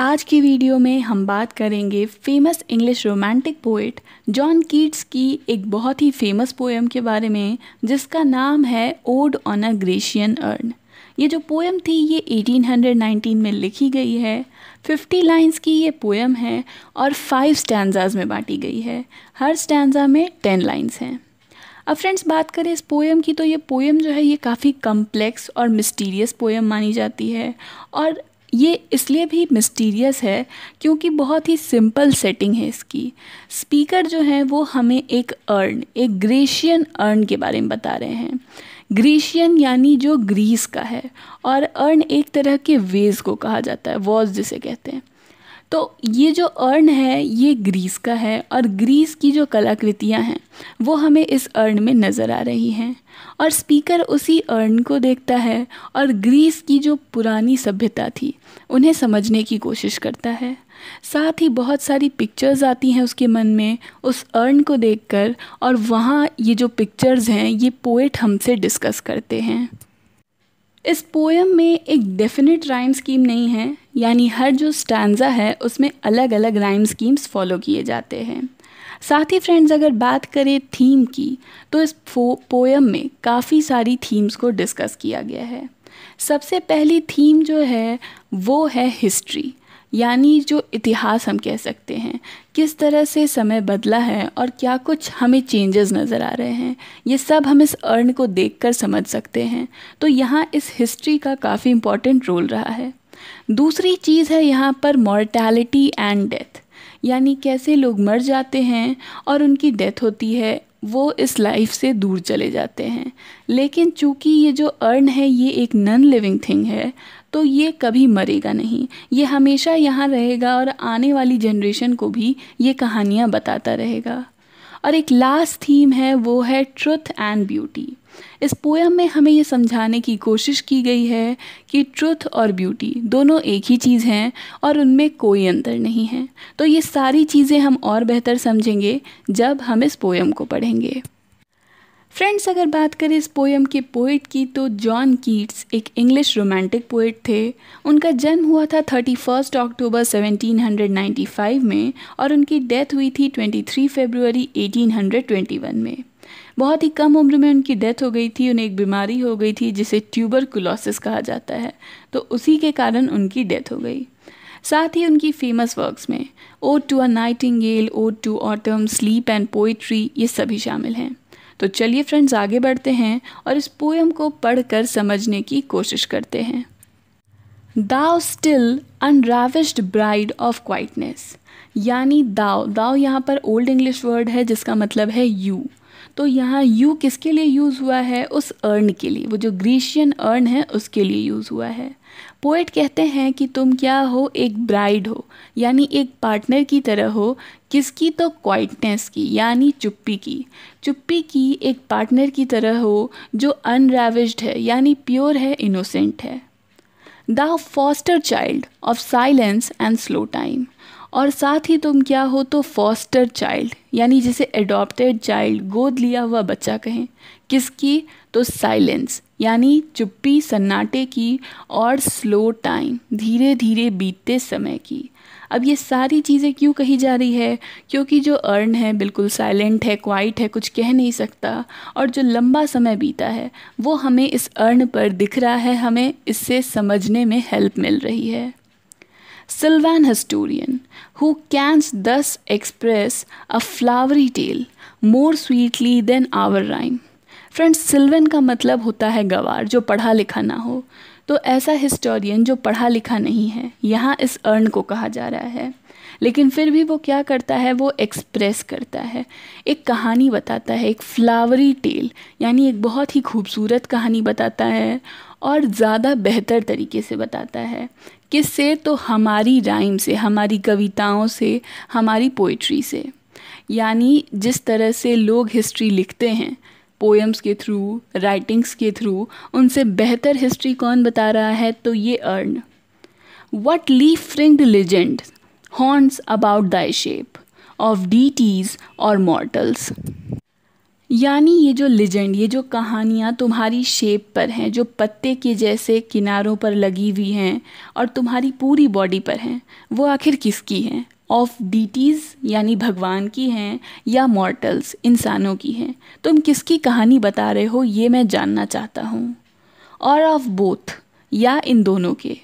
आज की वीडियो में हम बात करेंगे famous English romantic poet John Keats की एक बहुत ही फेमस पोएम के बारे में जिसका नाम है ode on a Grecian urn ये जो पोएम थी ये 1819 में लिखी गई है 50 लाइंस की ये पोएम है और फाइव स्टैंडाज़ में बांटी गई है हर स्टैंडा में टेन लाइन्स हैं अब फ्रेंड्स बात करें इस पोएम की तो ये पोएम जो है ये काफ़ी कम्प्लेक्स और मिस्टीरियस पोएम मानी जाती है और ये इसलिए भी मिस्टीरियस है क्योंकि बहुत ही सिंपल सेटिंग है इसकी स्पीकर जो है वो हमें एक अर्न एक ग्रेशियन अर्न के बारे में बता रहे हैं ग्रीशियन यानी जो ग्रीस का है और अर्न एक तरह के वेज को कहा जाता है वॉज जिसे कहते हैं तो ये जो अर्न है ये ग्रीस का है और ग्रीस की जो कलाकृतियाँ हैं वो हमें इस अर्न में नज़र आ रही हैं और स्पीकर उसी अर्न को देखता है और ग्रीस की जो पुरानी सभ्यता थी उन्हें समझने की कोशिश करता है साथ ही बहुत सारी पिक्चर्स आती हैं उसके मन में उस अर्न को देखकर और वहाँ ये जो पिक्चर्स हैं ये पोएट हमसे डिस्कस करते हैं इस पोएम में एक डेफिनेट राइम स्कीम नहीं है यानी हर जो स्टैंडा है उसमें अलग अलग राइम स्कीम्स फॉलो किए जाते हैं साथ ही फ्रेंड्स अगर बात करें थीम की तो इस पोएम में काफ़ी सारी थीम्स को डिस्कस किया गया है सबसे पहली थीम जो है वो है हिस्ट्री यानी जो इतिहास हम कह सकते हैं किस तरह से समय बदला है और क्या कुछ हमें चेंजेस नज़र आ रहे हैं ये सब हम इस अर्न को देखकर समझ सकते हैं तो यहाँ इस हिस्ट्री का काफ़ी इम्पॉर्टेंट रोल रहा है दूसरी चीज़ है यहाँ पर मॉर्टैलिटी एंड डेथ यानी कैसे लोग मर जाते हैं और उनकी डेथ होती है वो इस लाइफ से दूर चले जाते हैं लेकिन चूंकि ये जो अर्न है ये एक नन लिविंग थिंग है तो ये कभी मरेगा नहीं ये हमेशा यहाँ रहेगा और आने वाली जनरेशन को भी ये कहानियाँ बताता रहेगा और एक लास्ट थीम है वो है ट्रुथ एंड ब्यूटी इस पोएम में हमें ये समझाने की कोशिश की गई है कि ट्रुथ और ब्यूटी दोनों एक ही चीज़ हैं और उनमें कोई अंतर नहीं है तो ये सारी चीज़ें हम और बेहतर समझेंगे जब हम इस पोएम को पढ़ेंगे फ्रेंड्स अगर बात करें इस पोएम के पोइट की तो जॉन कीट्स एक इंग्लिश रोमांटिक पोइट थे उनका जन्म हुआ था 31 अक्टूबर 1795 में और उनकी डेथ हुई थी 23 फरवरी 1821 में बहुत ही कम उम्र में उनकी डेथ हो गई थी उन्हें एक बीमारी हो गई थी जिसे ट्यूबर कहा जाता है तो उसी के कारण उनकी डेथ हो गई साथ ही उनकी फेमस वर्क्स में ode to a gale ode to autumn sleep and poetry ये सभी शामिल हैं तो चलिए फ्रेंड्स आगे बढ़ते हैं और इस पोएम को पढ़कर समझने की कोशिश करते हैं thou still unravished bride of quietness यानी दाओ दाओ यहाँ पर ओल्ड इंग्लिश वर्ड है जिसका मतलब है यू तो यहाँ यू किसके लिए यूज़ हुआ है उस अर्न के लिए वो जो ग्रीशियन अर्न है उसके लिए यूज़ हुआ है पोइट कहते हैं कि तुम क्या हो एक ब्राइड हो यानी एक पार्टनर की तरह हो किसकी तो क्वाइटनेस की यानी चुप्पी की चुप्पी की एक पार्टनर की तरह हो जो अनरेविज्ड है यानी प्योर है इनोसेंट है the foster child of silence and slow time और साथ ही तुम क्या हो तो फॉस्टर चाइल्ड यानी जिसे एडॉप्टेड चाइल्ड गोद लिया हुआ बच्चा कहें किसकी तो साइलेंस यानी चुप्पी सन्नाटे की और स्लो टाइम धीरे धीरे बीतते समय की अब ये सारी चीज़ें क्यों कही जा रही है क्योंकि जो अर्न है बिल्कुल साइलेंट है क्वाइट है कुछ कह नहीं सकता और जो लंबा समय बीता है वो हमें इस अर्न पर दिख रहा है हमें इससे समझने में हेल्प मिल रही है Sylvan historian, who can thus express a flowery tale more sweetly than our rhyme. Friends sylvan का मतलब होता है गवार जो पढ़ा लिखा ना हो तो ऐसा हिस्टोरियन जो पढ़ा लिखा नहीं है यहाँ इस अर्न को कहा जा रहा है लेकिन फिर भी वो क्या करता है वो एक्सप्रेस करता है एक कहानी बताता है एक फ्लावरी टेल यानी एक बहुत ही खूबसूरत कहानी बताता है और ज़्यादा बेहतर तरीके से बताता है किससे तो हमारी राइम से हमारी कविताओं से हमारी पोइट्री से यानी जिस तरह से लोग हिस्ट्री लिखते हैं पोएम्स के थ्रू राइटिंग्स के थ्रू उनसे बेहतर हिस्ट्री कौन बता रहा है तो ये urn what leaf fringed legend हॉर्न्स about thy shape of deities और मॉर्टल्स यानी ये जो लेजेंड ये जो कहानियाँ तुम्हारी शेप पर हैं जो पत्ते के जैसे किनारों पर लगी हुई हैं और तुम्हारी पूरी बॉडी पर हैं वो आखिर किसकी हैं ऑफ डीटीज़ यानी भगवान की हैं या मॉर्टल्स इंसानों की हैं तुम किसकी कहानी बता रहे हो ये मैं जानना चाहता हूँ और ऑफ बोथ या इन दोनों के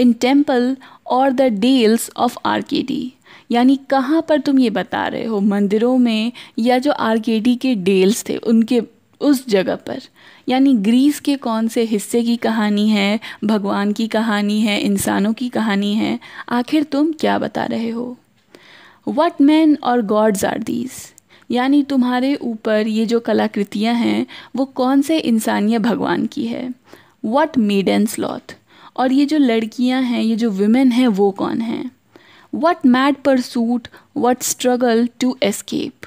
इन टेम्पल और द डेल्स ऑफ आर्केडी यानी कहाँ पर तुम ये बता रहे हो मंदिरों में या जो आर के डेल्स थे उनके उस जगह पर यानी ग्रीस के कौन से हिस्से की कहानी है भगवान की कहानी है इंसानों की कहानी है आखिर तुम क्या बता रहे हो what man or gods are these यानी तुम्हारे ऊपर ये जो कलाकृतियाँ हैं वो कौन से इंसानिय भगवान की है वट मेडन स्लॉथ और ये जो लड़कियाँ हैं ये जो वुमेन हैं वो कौन हैं mad pursuit what struggle to escape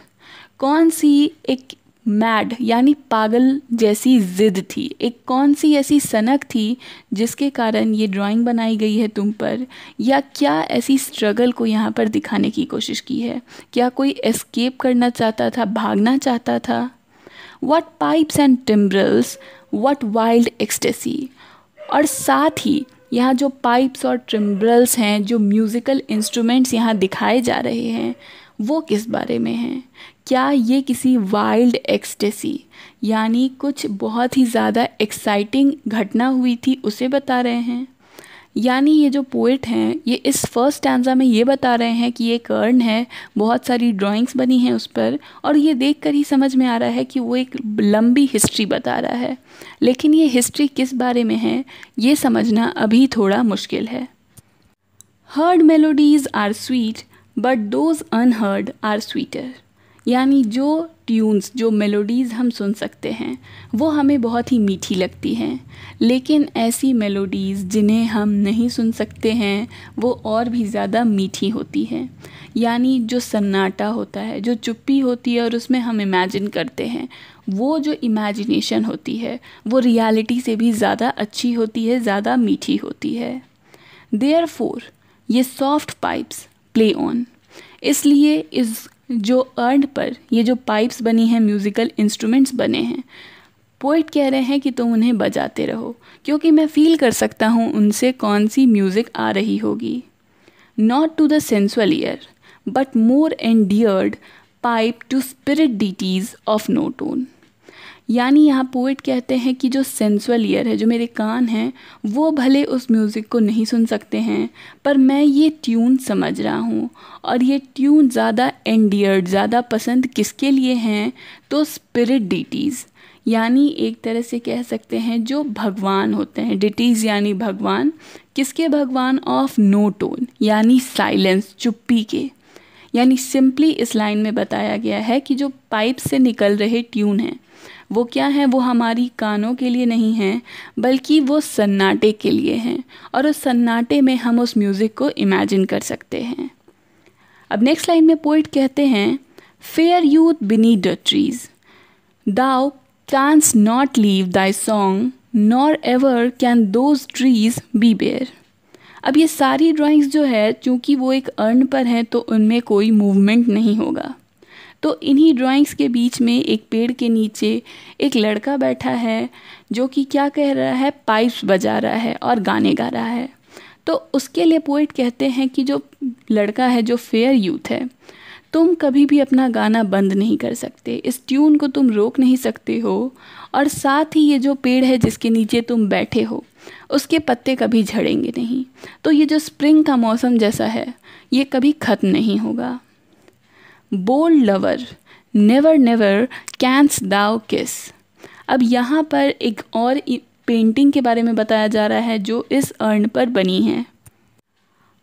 कौन सी एक मैड यानी पागल जैसी जिद थी एक कौन सी ऐसी सनक थी जिसके कारण ये ड्राइंग बनाई गई है तुम पर या क्या ऐसी स्ट्रगल को यहाँ पर दिखाने की कोशिश की है क्या कोई एस्केप करना चाहता था भागना चाहता था what pipes and timbrels what wild ecstasy और साथ ही यहाँ जो पाइप्स और ट्रिम्बल्स हैं जो म्यूज़िकल इंस्ट्रूमेंट्स यहाँ दिखाए जा रहे हैं वो किस बारे में हैं क्या ये किसी वाइल्ड एक्सटेसी यानी कुछ बहुत ही ज़्यादा एक्साइटिंग घटना हुई थी उसे बता रहे हैं यानी ये जो पोइट हैं ये इस फर्स्ट स्टैंजा में ये बता रहे हैं कि ये कर्ण है बहुत सारी ड्राइंग्स बनी हैं उस पर और ये देख कर ही समझ में आ रहा है कि वो एक लंबी हिस्ट्री बता रहा है लेकिन ये हिस्ट्री किस बारे में है ये समझना अभी थोड़ा मुश्किल है heard melodies are sweet but those unheard are sweeter यानी जो ट्यून्स जो मेलोडीज़ हम सुन सकते हैं वो हमें बहुत ही मीठी लगती हैं लेकिन ऐसी मेलोडीज़ जिन्हें हम नहीं सुन सकते हैं वो और भी ज़्यादा मीठी होती है यानी जो सन्नाटा होता है जो चुप्पी होती है और उसमें हम इमेजिन करते हैं वो जो इमेजिनेशन होती है वो रियलिटी से भी ज़्यादा अच्छी होती है ज़्यादा मीठी होती है therefore ye soft pipes play on इसलिए इस जो अर्न पर ये जो पाइप्स बनी हैं म्यूज़िकल इंस्ट्रूमेंट्स बने हैं पोइट कह रहे हैं कि तुम तो उन्हें बजाते रहो क्योंकि मैं फील कर सकता हूँ उनसे कौन सी म्यूज़िक आ रही होगी not to the sensual ear but more endeared pipe to spirit ditties of no tone यानी यहाँ पोइट कहते हैं कि जो सेंसुअल ईयर है जो मेरे कान हैं वो भले उस म्यूज़िक को नहीं सुन सकते हैं पर मैं ये ट्यून समझ रहा हूँ और ये ट्यून ज़्यादा एंडियर्ड ज़्यादा पसंद किसके लिए हैं तो स्पिरिट डिटीज़ यानी एक तरह से कह सकते हैं जो भगवान होते हैं डिटीज़ यानी भगवान किसके भगवान ऑफ नो टोन यानी साइलेंस चुप्पी के यानी सिंपली इस लाइन में बताया गया है कि जो पाइप से निकल रहे ट्यून हैं वो क्या है वो हमारी कानों के लिए नहीं है बल्कि वो सन्नाटे के लिए हैं और उस सन्नाटे में हम उस म्यूज़िक को इमेजिन कर सकते हैं अब नेक्स्ट लाइन में पोइट कहते हैं fair youth beneath the trees thou canst not leave thy song nor ever can those trees be bare अब ये सारी ड्राइंग्स जो है चूँकि वो एक अर्न पर हैं तो उनमें कोई मूवमेंट नहीं होगा तो इन्हीं ड्राइंग्स के बीच में एक पेड़ के नीचे एक लड़का बैठा है जो कि क्या कह रहा है पाइप्स बजा रहा है और गाने गा रहा है तो उसके लिए पोइट कहते हैं कि जो लड़का है जो फेयर यूथ है तुम कभी भी अपना गाना बंद नहीं कर सकते इस ट्यून को तुम रोक नहीं सकते हो और साथ ही ये जो पेड़ है जिसके नीचे तुम बैठे हो उसके पत्ते कभी झड़ेंगे नहीं तो ये जो स्प्रिंग का मौसम जैसा है ये कभी ख़त्म नहीं होगा bold lover never never canst thou kiss अब यहाँ पर एक और पेंटिंग के बारे में बताया जा रहा है जो इस अर्न पर बनी है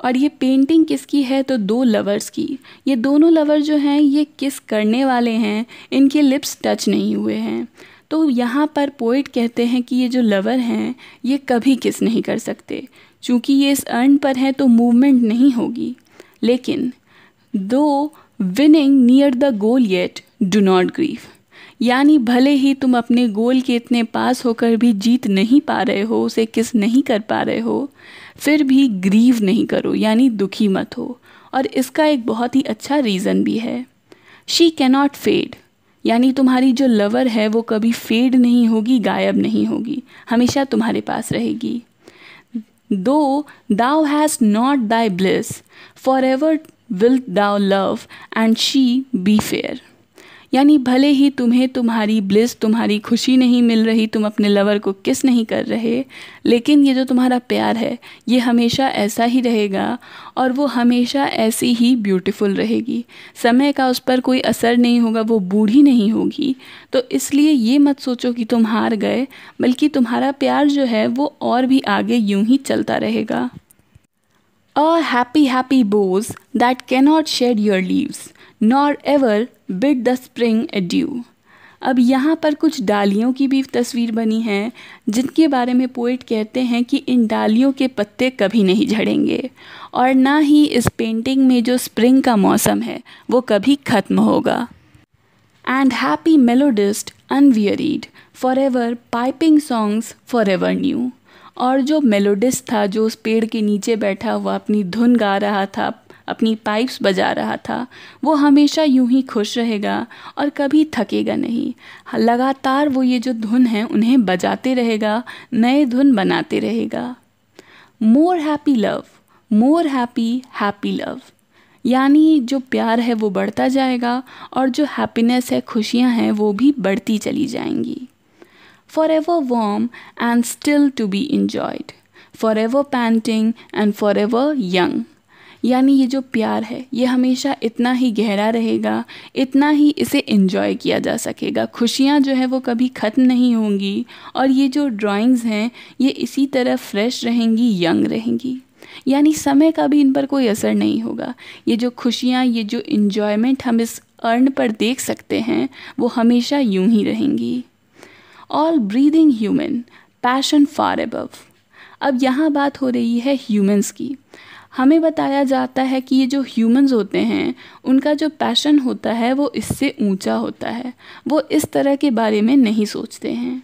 और ये पेंटिंग किसकी है तो दो लवर्स की ये दोनों लवर जो हैं ये किस करने वाले हैं इनके लिप्स टच नहीं हुए हैं तो यहाँ पर पोइट कहते हैं कि ये जो लवर हैं ये कभी किस नहीं कर सकते चूँकि ये इस अर्न पर हैं तो मूवमेंट नहीं होगी लेकिन though winning near the goal yet do not grieve यानी भले ही तुम अपने गोल के इतने पास होकर भी जीत नहीं पा रहे हो उसे किस नहीं कर पा रहे हो फिर भी ग्रीव नहीं करो यानी दुखी मत हो और इसका एक बहुत ही अच्छा रीज़न भी है शी कैनॉट फेड यानी तुम्हारी जो लवर है वो कभी फेड नहीं होगी गायब नहीं होगी हमेशा तुम्हारे पास रहेगी though thou hast not thy bliss for ever wilt thou love and she be fair यानी भले ही तुम्हें तुम्हारी ब्लिस तुम्हारी खुशी नहीं मिल रही तुम अपने लवर को किस नहीं कर रहे लेकिन ये जो तुम्हारा प्यार है ये हमेशा ऐसा ही रहेगा और वो हमेशा ऐसी ही ब्यूटीफुल रहेगी समय का उस पर कोई असर नहीं होगा वो बूढ़ी नहीं होगी तो इसलिए ये मत सोचो कि तुम हार गए बल्कि तुम्हारा प्यार जो है वो और भी आगे यूं ही चलता रहेगा A happy, happy boughs that cannot shed your leaves, nor ever bid the spring adieu. अब यहाँ पर कुछ डालियों की भी तस्वीर बनी है जिनके बारे में पोइट कहते हैं कि इन डालियों के पत्ते कभी नहीं झड़ेंगे और ना ही इस पेंटिंग में जो स्प्रिंग का मौसम है वो कभी ख़त्म होगा and happy melodist unwearied for ever piping songs for ever new और जो मेलोडिस था जो उस पेड़ के नीचे बैठा हुआ अपनी धुन गा रहा था अपनी पाइप्स बजा रहा था वो हमेशा यूं ही खुश रहेगा और कभी थकेगा नहीं लगातार वो ये जो धुन है उन्हें बजाते रहेगा नए धुन बनाते रहेगा more happy love more happy happy love यानी जो प्यार है वो बढ़ता जाएगा और जो हैप्पीनेस है खुशियां हैं वो भी बढ़ती चली जाएंगी forever warm and still to be enjoyed, forever panting and forever young. यानी ये जो प्यार है ये हमेशा इतना ही गहरा रहेगा इतना ही इसे इन्जॉय किया जा सकेगा खुशियाँ जो है वो कभी ख़त्म नहीं होंगी और ये जो ड्राइंग्स हैं ये इसी तरह फ्रेश रहेंगी यंग रहेंगी यानी समय का भी इन पर कोई असर नहीं होगा ये जो खुशियाँ ये जो इन्जॉयमेंट हम इस अर्न पर देख सकते हैं वो हमेशा यूं ही रहेंगी all breathing human passion far above अब यहाँ बात हो रही है ह्यूमंस की हमें बताया जाता है कि ये जो ह्यूमंस होते हैं उनका जो पैशन होता है वो इससे ऊंचा होता है वो इस तरह के बारे में नहीं सोचते हैं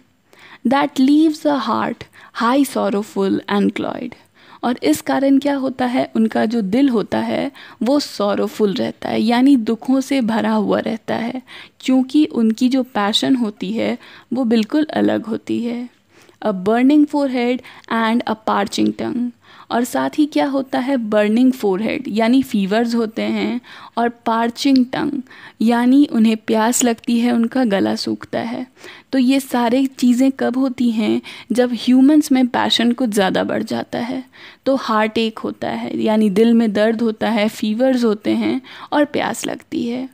that leaves a heart high sorrowful and cloyed और इस कारण क्या होता है उनका जो दिल होता है वो सौरवफुल रहता है यानी दुखों से भरा हुआ रहता है क्योंकि उनकी जो पैशन होती है वो बिल्कुल अलग होती है a burning forehead and a parching tongue और साथ ही क्या होता है बर्निंग फोरहेड यानी फीवर्स होते हैं और पार्चिंग टंग यानी उन्हें प्यास लगती है उनका गला सूखता है तो ये सारे चीज़ें कब होती हैं जब ह्यूमंस में पैशन कुछ ज़्यादा बढ़ जाता है तो हार्ट एक होता है यानी दिल में दर्द होता है फीवर्स होते हैं और प्यास लगती है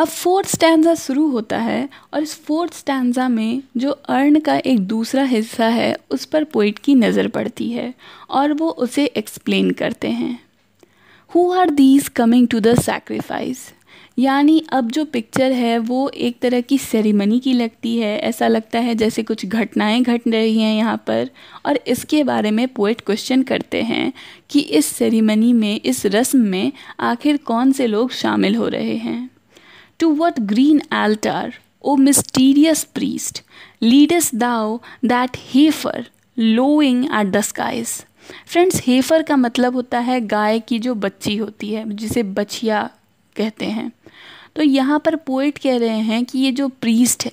अब फोर्थ स्टैंजा शुरू होता है और इस फोर्थ स्टैंजा में जो अर्न का एक दूसरा हिस्सा है उस पर पोइट की नज़र पड़ती है और वो उसे एक्सप्लेन करते हैं who are these coming to the sacrifice यानी अब जो पिक्चर है वो एक तरह की सेरेमनी की लगती है ऐसा लगता है जैसे कुछ घटनाएं घट रही हैं यहाँ पर और इसके बारे में पोइट क्वेश्चन करते हैं कि इस सेरेमनी में इस रस्म में आखिर कौन से लोग शामिल हो रहे हैं To what green altar, O mysterious priest, leadest thou that heifer lowing at the skies? Friends heifer का मतलब होता है गाय की जो बच्ची होती है जिसे बछिया कहते हैं तो यहाँ पर पोइट कह रहे हैं कि ये जो प्रीस्ट है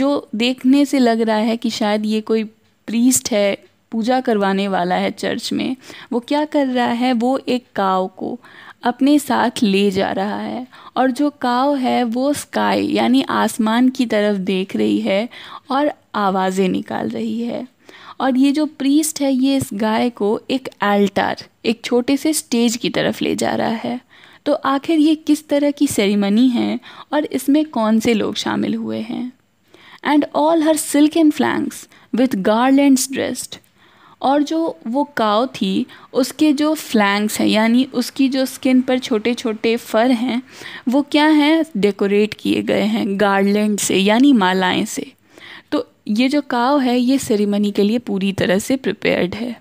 जो देखने से लग रहा है कि शायद ये कोई प्रीस्ट है पूजा करवाने वाला है चर्च में वो क्या कर रहा है वो एक काव को अपने साथ ले जा रहा है और जो काव है वो स्काई यानी आसमान की तरफ देख रही है और आवाज़ें निकाल रही है और ये जो प्रीस्ट है ये इस गाय को एक एल्टार एक छोटे से स्टेज की तरफ ले जा रहा है तो आखिर ये किस तरह की सेरेमनी है और इसमें कौन से लोग शामिल हुए हैं and all her silk and flanks with garlands dressed और जो वो काव थी उसके जो फ्लैंक्स हैं यानी उसकी जो स्किन पर छोटे छोटे फर हैं वो क्या हैं डेकोरेट किए गए हैं गार्डलैंड से यानी मालाएं से तो ये जो काव है ये सेरेमनी के लिए पूरी तरह से प्रिपेयर्ड है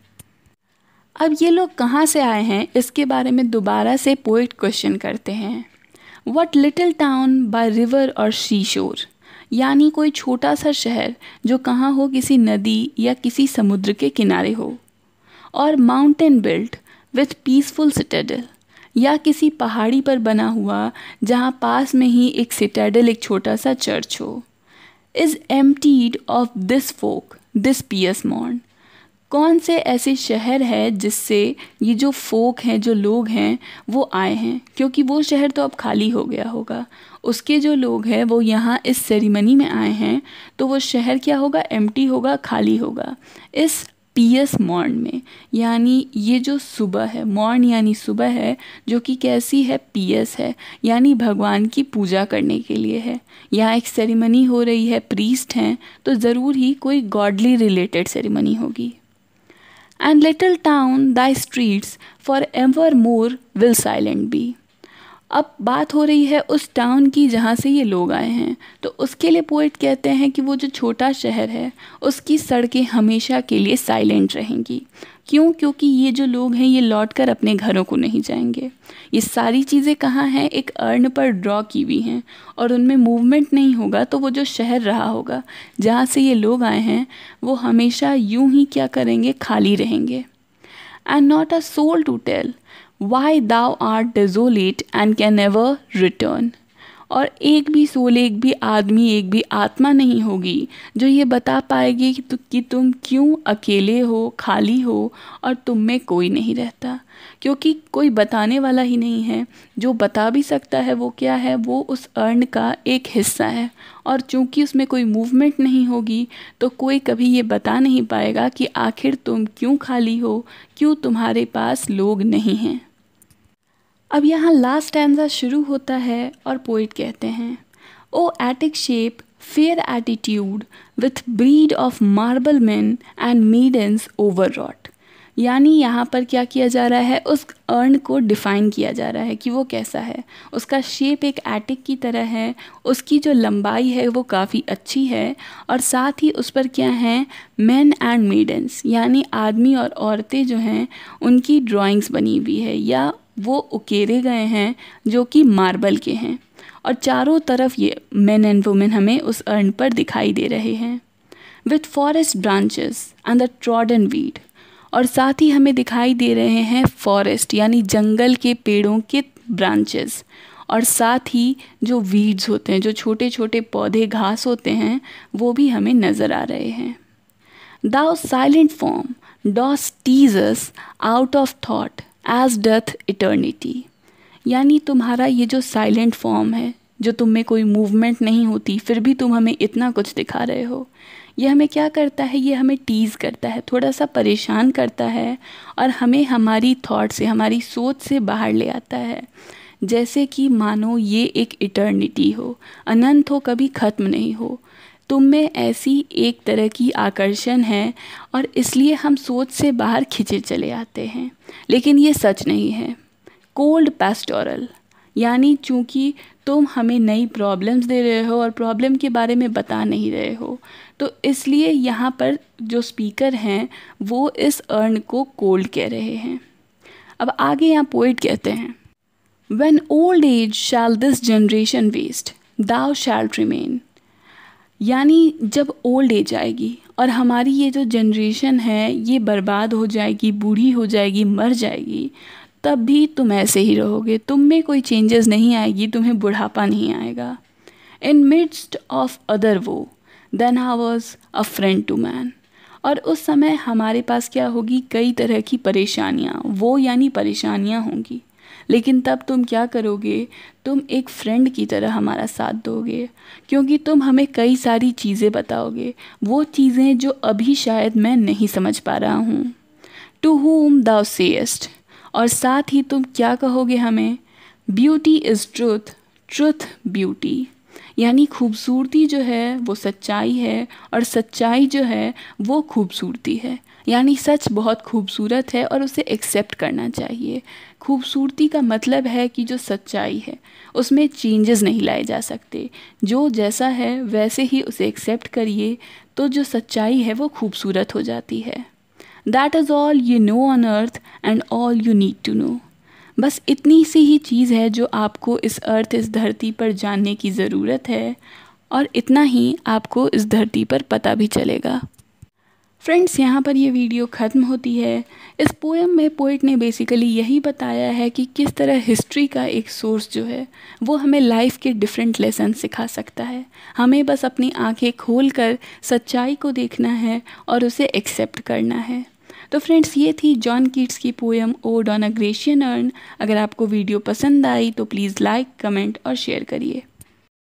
अब ये लोग कहाँ से आए हैं इसके बारे में दोबारा से पोइट क्वेश्चन करते हैं what little town by river or sea shore यानी कोई छोटा सा शहर जो कहाँ हो किसी नदी या किसी समुद्र के किनारे हो और mountain built with peaceful citadel या किसी पहाड़ी पर बना हुआ जहाँ पास में ही एक सिटेडल एक छोटा सा चर्च हो is emptied of this folk this pious मॉन्ड कौन से ऐसे शहर है जिससे ये जो फोक हैं जो लोग हैं वो आए हैं क्योंकि वो शहर तो अब खाली हो गया होगा उसके जो लोग हैं वो यहाँ इस सेरेमनी में आए हैं तो वो शहर क्या होगा एम होगा खाली होगा इस पी एस मॉर्न में यानी ये जो सुबह है मॉर्न यानी सुबह है जो कि कैसी है पी एस है यानी भगवान की पूजा करने के लिए है यहाँ एक सेरेमनी हो रही है प्रीस्ट हैं तो ज़रूर ही कोई गॉडली रिलेटेड सेरेमनी होगी and little town thy streets for evermore will silent be. अब बात हो रही है उस टाउन की जहाँ से ये लोग आए हैं तो उसके लिए पोइट कहते हैं कि वो जो छोटा शहर है उसकी सड़कें हमेशा के लिए साइलेंट रहेंगी क्यों क्योंकि ये जो लोग हैं ये लौट कर अपने घरों को नहीं जाएंगे ये सारी चीज़ें कहाँ हैं एक अर्न पर ड्रॉ की हुई हैं और उनमें मूवमेंट नहीं होगा तो वो जो शहर रहा होगा जहाँ से ये लोग आए हैं वो हमेशा यूं ही क्या करेंगे खाली रहेंगे and not a soul to tell why thou are desolate and can never return और एक भी सोल एक भी आदमी एक भी आत्मा नहीं होगी जो ये बता पाएगी कि, तु, कि तुम क्यों अकेले हो खाली हो और तुम में कोई नहीं रहता क्योंकि कोई बताने वाला ही नहीं है जो बता भी सकता है वो क्या है वो उस अर्न का एक हिस्सा है और चूंकि उसमें कोई मूवमेंट नहीं होगी तो कोई कभी ये बता नहीं पाएगा कि आखिर तुम क्यों खाली हो क्यों तुम्हारे पास लोग नहीं हैं अब यहाँ लास्ट स्टैंजा शुरू होता है और पोइट कहते हैं O Attic shape fair attitude with brede of marble man and maidens over यानी यहाँ पर क्या किया जा रहा है उस अर्न को डिफ़ाइन किया जा रहा है कि वो कैसा है उसका शेप एक एटिक की तरह है उसकी जो लंबाई है वो काफ़ी अच्छी है और साथ ही उस पर क्या है मैन एंड मेडन्स यानी आदमी और औरतें जो हैं उनकी ड्राइंग्स बनी हुई है या वो उकेरे गए हैं जो कि मार्बल के हैं और चारों तरफ ये मेन एंड वुमेन हमें उस अर्न पर दिखाई दे रहे हैं with forest branches and the trodden weed और साथ ही हमें दिखाई दे रहे हैं फॉरेस्ट यानी जंगल के पेड़ों के ब्रांचेस और साथ ही जो वीड्स होते हैं जो छोटे छोटे पौधे घास होते हैं वो भी हमें नज़र आ रहे हैं thou silent form dost tease us out of thought as doth eternity यानी तुम्हारा ये जो साइलेंट फॉर्म है जो तुम में कोई मूवमेंट नहीं होती फिर भी तुम हमें इतना कुछ दिखा रहे हो ये हमें क्या करता है ये हमें टीज़ करता है थोड़ा सा परेशान करता है और हमें हमारी थॉट से हमारी सोच से बाहर ले आता है जैसे कि मानो ये एक इटर्निटी हो अनंत हो कभी ख़त्म नहीं हो तुम में ऐसी एक तरह की आकर्षण है और इसलिए हम सोच से बाहर खिंचे चले आते हैं लेकिन ये सच नहीं है कोल्ड पेस्टोरल यानी चूंकि तुम हमें नई प्रॉब्लम्स दे रहे हो और प्रॉब्लम के बारे में बता नहीं रहे हो तो इसलिए यहाँ पर जो स्पीकर हैं वो इस अर्न को कोल्ड कह रहे हैं अब आगे यहाँ पोइट कहते हैं when old age shall this generation waste thou shall remain यानी जब ओल्ड एज आएगी और हमारी ये जो जनरेशन है ये बर्बाद हो जाएगी बूढ़ी हो जाएगी मर जाएगी तब भी तुम ऐसे ही रहोगे तुम में कोई चेंजेस नहीं आएगी तुम्हें बुढ़ापा नहीं आएगा in midst of other woe than I was a friend to man और उस समय हमारे पास क्या होगी कई तरह की परेशानियाँ वो यानी परेशानियाँ होंगी लेकिन तब तुम क्या करोगे तुम एक फ्रेंड की तरह हमारा साथ दोगे क्योंकि तुम हमें कई सारी चीज़ें बताओगे वो चीज़ें जो अभी शायद मैं नहीं समझ पा रहा हूँ टू होम दाउ सेस्ट और साथ ही तुम क्या कहोगे हमें beauty is truth truth beauty यानी खूबसूरती जो है वो सच्चाई है और सच्चाई जो है वो खूबसूरती है यानी सच बहुत खूबसूरत है और उसे एक्सेप्ट करना चाहिए खूबसूरती का मतलब है कि जो सच्चाई है उसमें चेंजेस नहीं लाए जा सकते जो जैसा है वैसे ही उसे एक्सेप्ट करिए तो जो सच्चाई है वो खूबसूरत हो जाती है that is all you know on earth and all you need to know बस इतनी सी ही चीज़ है जो आपको इस अर्थ इस धरती पर जानने की ज़रूरत है और इतना ही आपको इस धरती पर पता भी चलेगा फ्रेंड्स यहाँ पर ये वीडियो ख़त्म होती है इस पोएम में पोइट ने बेसिकली यही बताया है कि किस तरह हिस्ट्री का एक सोर्स जो है वो हमें लाइफ के डिफरेंट लेसन सिखा सकता है हमें बस अपनी आंखें खोल कर सच्चाई को देखना है और उसे एक्सेप्ट करना है तो फ्रेंड्स ये थी जॉन किड्स की poem ode on a Grecian urn अगर आपको वीडियो पसंद आई तो प्लीज़ लाइक कमेंट और शेयर करिए